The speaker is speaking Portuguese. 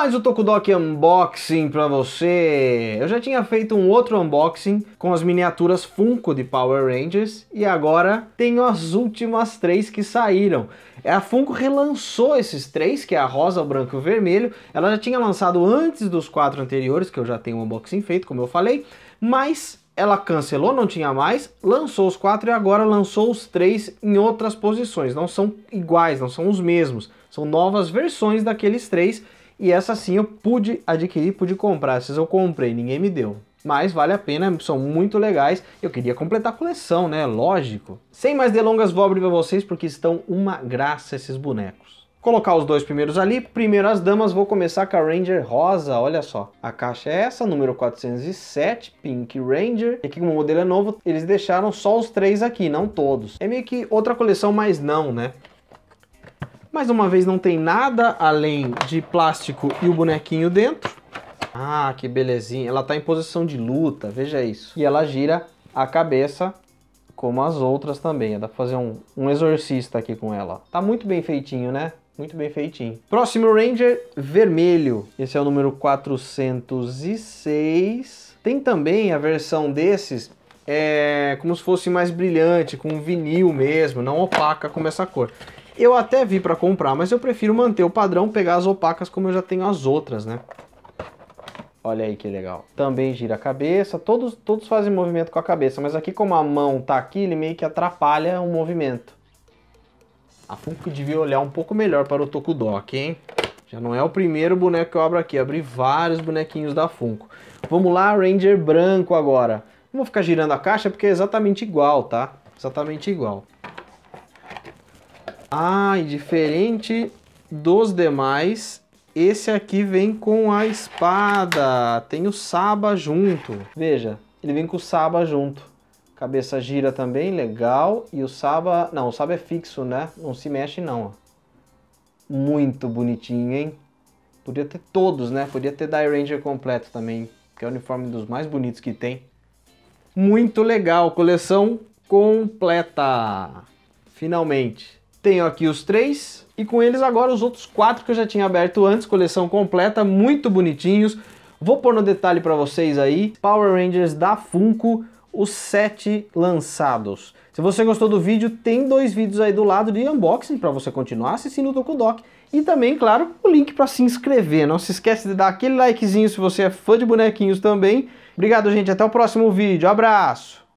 mais o Tokudok Unboxing pra você. Eu já tinha feito um outro unboxing com as miniaturas Funko de Power Rangers e agora tenho as últimas três que saíram. É, a Funko relançou esses três, que é a rosa, o branco e o vermelho. Ela já tinha lançado antes dos quatro anteriores, que eu já tenho um unboxing feito, como eu falei, mas ela cancelou, não tinha mais, lançou os quatro e agora lançou os três em outras posições. Não são iguais, não são os mesmos. São novas versões daqueles três e essa sim eu pude adquirir, pude comprar. Essas eu comprei, ninguém me deu. Mas vale a pena, são muito legais. Eu queria completar a coleção, né? Lógico. Sem mais delongas, vou abrir para vocês porque estão uma graça esses bonecos. Colocar os dois primeiros ali. Primeiro as damas, vou começar com a Ranger rosa, olha só. A caixa é essa, número 407, Pink Ranger. E aqui como o modelo é novo, eles deixaram só os três aqui, não todos. É meio que outra coleção, mas não, né? Mais uma vez não tem nada além de plástico e o bonequinho dentro. Ah, que belezinha. Ela está em posição de luta, veja isso. E ela gira a cabeça como as outras também. Dá para fazer um, um exorcista aqui com ela. Tá muito bem feitinho, né? Muito bem feitinho. Próximo Ranger, vermelho. Esse é o número 406. Tem também a versão desses é como se fosse mais brilhante, com vinil mesmo, não opaca como essa cor. Eu até vi para comprar, mas eu prefiro manter o padrão, pegar as opacas como eu já tenho as outras, né? Olha aí que legal. Também gira a cabeça, todos, todos fazem movimento com a cabeça, mas aqui como a mão tá aqui, ele meio que atrapalha o movimento. A Funko devia olhar um pouco melhor para o Tokudok, hein? Já não é o primeiro boneco que eu abro aqui, abri vários bonequinhos da Funko. Vamos lá, Ranger branco agora. Não vou ficar girando a caixa porque é exatamente igual, tá? Exatamente igual. Ai, ah, diferente dos demais, esse aqui vem com a espada. Tem o Saba junto. Veja, ele vem com o Saba junto. Cabeça gira também, legal. E o Saba... Não, o Saba é fixo, né? Não se mexe não, Muito bonitinho, hein? Podia ter todos, né? Podia ter Die Ranger completo também, que é o uniforme dos mais bonitos que tem. Muito legal, coleção completa! Finalmente! Tenho aqui os três e com eles agora os outros quatro que eu já tinha aberto antes, coleção completa, muito bonitinhos. Vou pôr no detalhe para vocês aí, Power Rangers da Funko, os sete lançados. Se você gostou do vídeo, tem dois vídeos aí do lado de unboxing para você continuar assistindo o Tokudok. E também, claro, o link para se inscrever. Não se esquece de dar aquele likezinho se você é fã de bonequinhos também. Obrigado, gente. Até o próximo vídeo. Abraço!